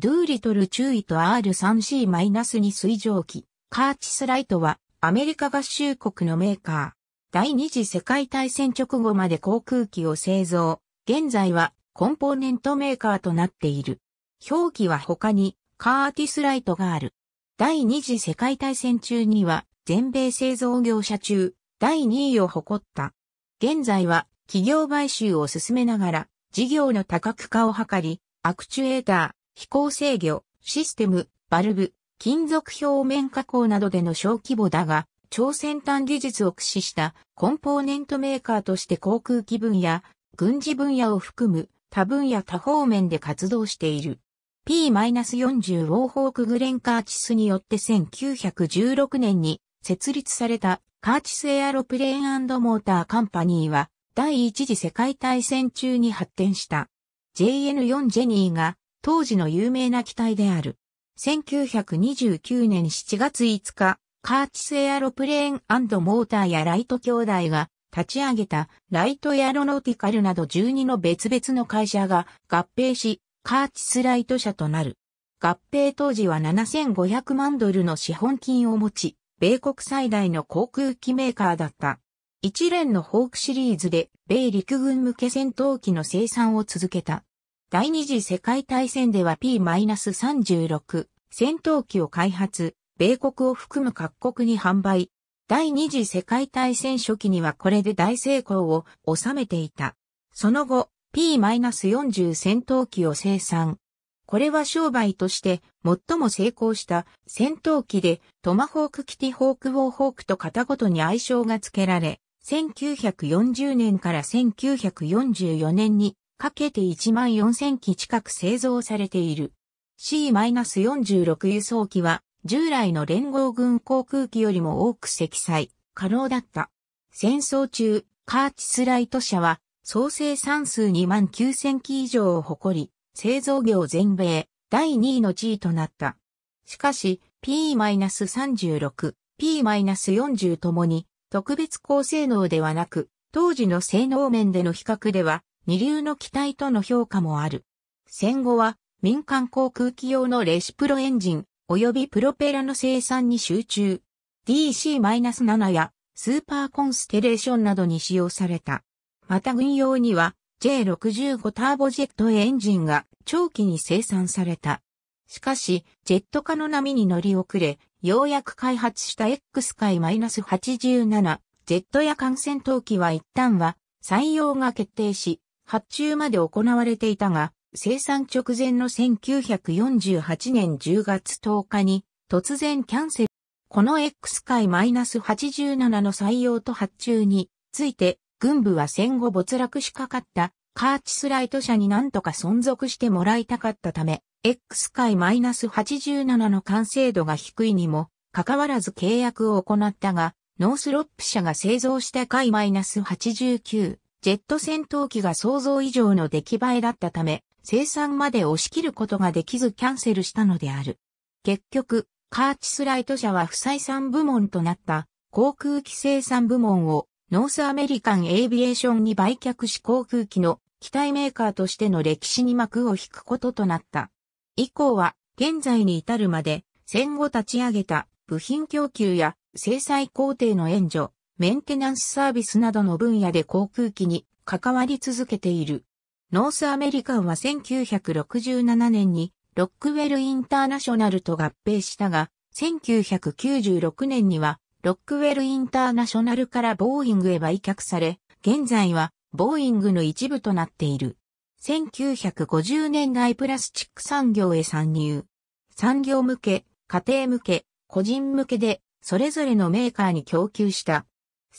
ドゥーリトル注意と R3C-2 水蒸気、カーチスライトはアメリカ合衆国のメーカー。第二次世界大戦直後まで航空機を製造。現在はコンポーネントメーカーとなっている。表記は他にカーティスライトがある。第二次世界大戦中には全米製造業者中第2位を誇った。現在は企業買収を進めながら事業の多角化を図り、アクチュエーター、飛行制御、システム、バルブ、金属表面加工などでの小規模だが、超先端技術を駆使したコンポーネントメーカーとして航空機分野、軍事分野を含む多分野多方面で活動している。P-40 ウォーホーク・グレン・カーチスによって1916年に設立されたカーチスエアロプレーンモーターカンパニーは第一次世界大戦中に発展した。JN4 ジェニーが当時の有名な機体である。1929年7月5日、カーチスエアロプレーンモーターやライト兄弟が立ち上げたライトエアロノーティカルなど12の別々の会社が合併し、カーチスライト社となる。合併当時は7500万ドルの資本金を持ち、米国最大の航空機メーカーだった。一連のホークシリーズで米陸軍向け戦闘機の生産を続けた。第二次世界大戦では P-36 戦闘機を開発、米国を含む各国に販売。第二次世界大戦初期にはこれで大成功を収めていた。その後、P-40 戦闘機を生産。これは商売として最も成功した戦闘機でトマホークキティホークウォーホークと型ごとに愛称が付けられ、1940年から1944年にかけて1万4000機近く製造されている。C-46 輸送機は従来の連合軍航空機よりも多く積載可能だった。戦争中、カーチスライト社は総生産数2万9000機以上を誇り、製造業全米第2位の地位となった。しかし、P-36、P-40 ともに特別高性能ではなく、当時の性能面での比較では二流の機体との評価もある。戦後は民間航空機用のレシプロエンジン及びプロペラの生産に集中。DC-7 やスーパーコンステレーションなどに使用された。また軍用には J65 ターボジェットエンジンが長期に生産された。しかし、ジェット化の波に乗り遅れ、ようやく開発した X 界 -87、ジェットや艦戦闘機は一旦は採用が決定し、発注まで行われていたが、生産直前の1948年10月10日に突然キャンセル。この X 回 -87 の採用と発注について、軍部は戦後没落しかかったカーチスライト社に何とか存続してもらいたかったため、X 回 -87 の完成度が低いにも、かかわらず契約を行ったが、ノースロップ社が製造した回 -89 ジェット戦闘機が想像以上の出来栄えだったため、生産まで押し切ることができずキャンセルしたのである。結局、カーチスライト社は不採算部門となった航空機生産部門をノースアメリカンエイビエーションに売却し航空機の機体メーカーとしての歴史に幕を引くこととなった。以降は現在に至るまで戦後立ち上げた部品供給や制裁工程の援助、メンテナンスサービスなどの分野で航空機に関わり続けている。ノースアメリカンは1967年にロックウェルインターナショナルと合併したが、1996年にはロックウェルインターナショナルからボーイングへ売却され、現在はボーイングの一部となっている。1950年代プラスチック産業へ参入。産業向け、家庭向け、個人向けで、それぞれのメーカーに供給した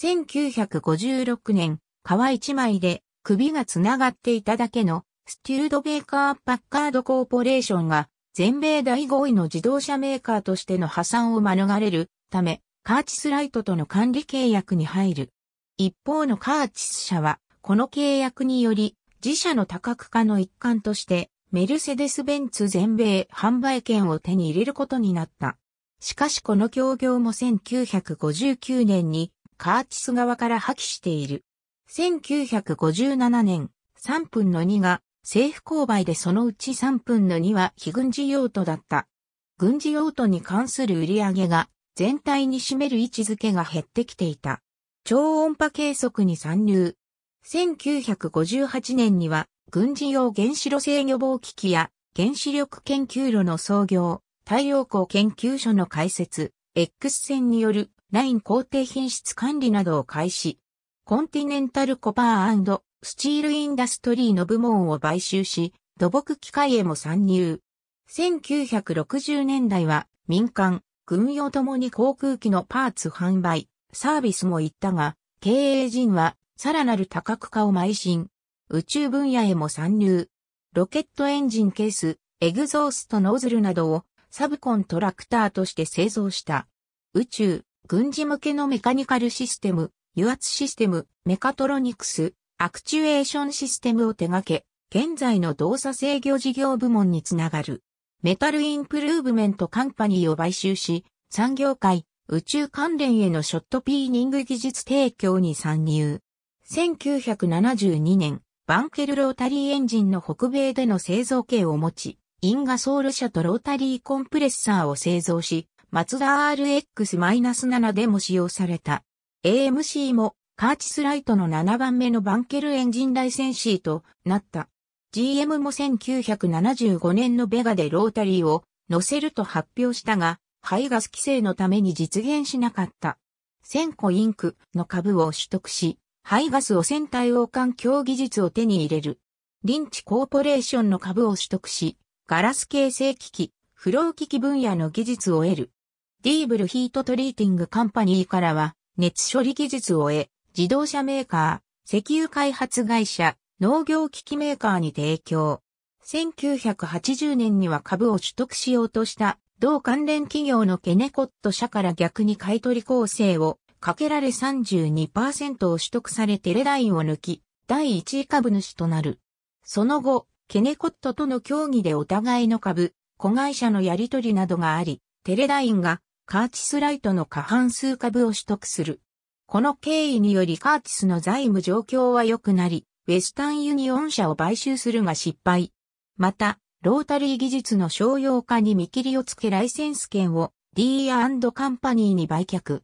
1956年、皮一枚で首がつながっていただけのスチュードベーカーパッカードコーポレーションが全米第5位の自動車メーカーとしての破産を免れるため、カーチスライトとの管理契約に入る。一方のカーチス社は、この契約により、自社の多角化の一環として、メルセデス・ベンツ全米販売権を手に入れることになった。しかしこの協業も1959年にカーチス側から破棄している。1957年、3分の2が政府購買でそのうち3分の2は非軍事用途だった。軍事用途に関する売り上げが全体に占める位置づけが減ってきていた。超音波計測に参入。1958年には軍事用原子炉制御防機器や原子力研究炉の創業、太陽光研究所の開設、X 線によるライン工程品質管理などを開始。コンティネンタルコパースチールインダストリーの部門を買収し、土木機械へも参入。1960年代は民間、軍用ともに航空機のパーツ販売、サービスも行ったが、経営陣はさらなる多角化を邁進。宇宙分野へも参入。ロケットエンジンケース、エグゾーストノズルなどをサブコントラクターとして製造した。宇宙、軍事向けのメカニカルシステム、油圧システム、メカトロニクス、アクチュエーションシステムを手掛け、現在の動作制御事業部門につながる。メタルインプルーブメントカンパニーを買収し、産業界、宇宙関連へのショットピーニング技術提供に参入。1972年、バンケルロータリーエンジンの北米での製造系を持ち、インガソール車とロータリーコンプレッサーを製造し、マツダ RX-7 でも使用された。AMC もカーチスライトの7番目のバンケルエンジンライセンシーとなった。GM も1975年のベガでロータリーを乗せると発表したが、排ガス規制のために実現しなかった。1000個インクの株を取得し、排ガス汚染対応環境技術を手に入れる。リンチコーポレーションの株を取得し、ガラス形成機器、フロー機器分野の技術を得る。ディーブルヒートトリーティングカンパニーからは、熱処理技術を得、自動車メーカー、石油開発会社、農業機器メーカーに提供。1980年には株を取得しようとした同関連企業のケネコット社から逆に買取構成をかけられ32%を取得されテレラインを抜き、第1位株主となる。その後、ケネコットとの協議でお互いの株、子会社のやり取りなどがあり、テレラインがカーチスライトの過半数株を取得する。この経緯によりカーチスの財務状況は良くなり、ウェスタンユニオン社を買収するが失敗。また、ロータリー技術の商用化に見切りをつけライセンス権を D&D カンパニーに売却。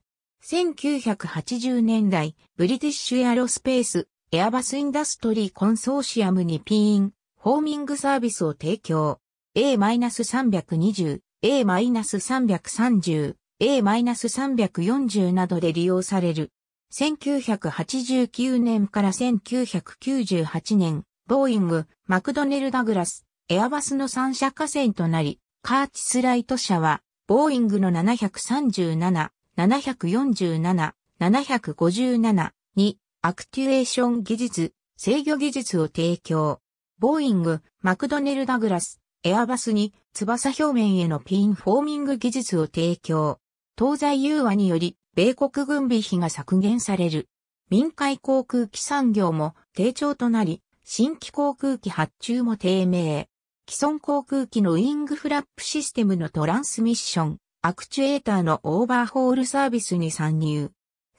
1980年代、ブリティッシュエアロスペース、エアバスインダストリーコンソーシアムにピーン、ホーミングサービスを提供。A-320 A-330、A-340 などで利用される。1989年から1998年、ボーイング、マクドネル・ダグラス、エアバスの三社河川となり、カーチスライト社は、ボーイングの737、747、757に、アクテュエーション技術、制御技術を提供。ボーイング、マクドネル・ダグラス、エアバスに翼表面へのピンフォーミング技術を提供。東西融和により、米国軍備費が削減される。民海航空機産業も低調となり、新規航空機発注も低迷。既存航空機のウィングフラップシステムのトランスミッション、アクチュエーターのオーバーホールサービスに参入。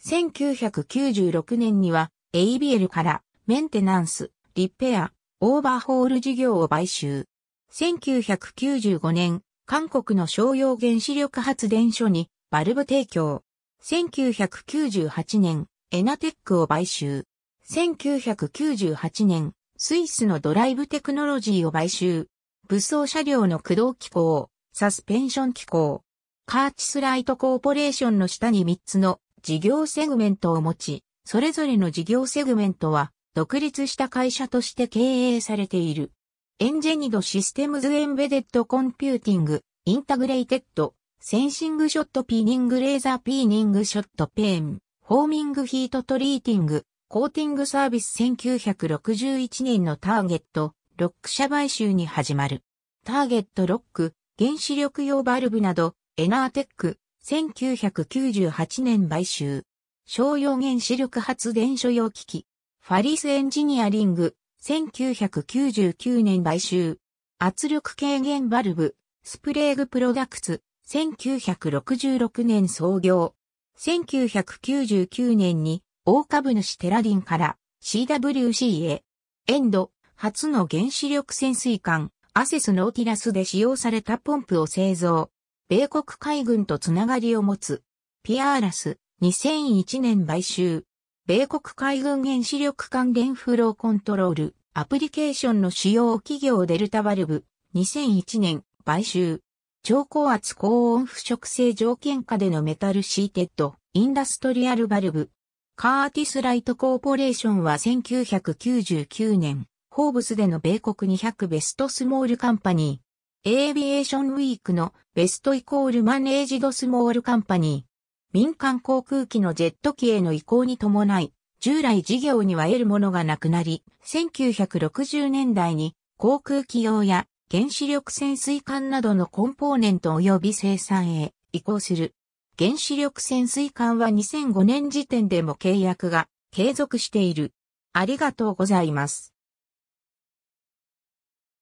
1996年には ABL からメンテナンス、リペア、オーバーホール事業を買収。1995年、韓国の商用原子力発電所にバルブ提供。1998年、エナテックを買収。1998年、スイスのドライブテクノロジーを買収。武装車両の駆動機構、サスペンション機構。カーチスライトコーポレーションの下に3つの事業セグメントを持ち、それぞれの事業セグメントは独立した会社として経営されている。エンジェニドシステムズエンベデッドコンピューティング、インタグレイテッド、センシングショットピーニングレーザーピーニングショットペーン、フォーミングヒートトリーティング、コーティングサービス1961年のターゲット、ロック社買収に始まる。ターゲットロック、原子力用バルブなど、エナーテック、1998年買収。商用原子力発電所用機器、ファリスエンジニアリング、1999年買収。圧力軽減バルブ、スプレーグプロダクツ、1966年創業。1999年に、大株主テラディンから CWC へ。エンド、初の原子力潜水艦、アセスノーティラスで使用されたポンプを製造。米国海軍とつながりを持つ。ピアーラス、2001年買収。米国海軍原子力関連フローコントロール、アプリケーションの主要企業デルタバルブ、2001年、買収。超高圧高温腐食性条件下でのメタルシーテッド、インダストリアルバルブ。カーティスライトコーポレーションは1999年、ホーブスでの米国200ベストスモールカンパニー。エービエーションウィークのベストイコールマネージドスモールカンパニー。民間航空機のジェット機への移行に伴い、従来事業には得るものがなくなり、1960年代に航空機用や原子力潜水艦などのコンポーネント及び生産へ移行する。原子力潜水艦は2005年時点でも契約が継続している。ありがとうございます。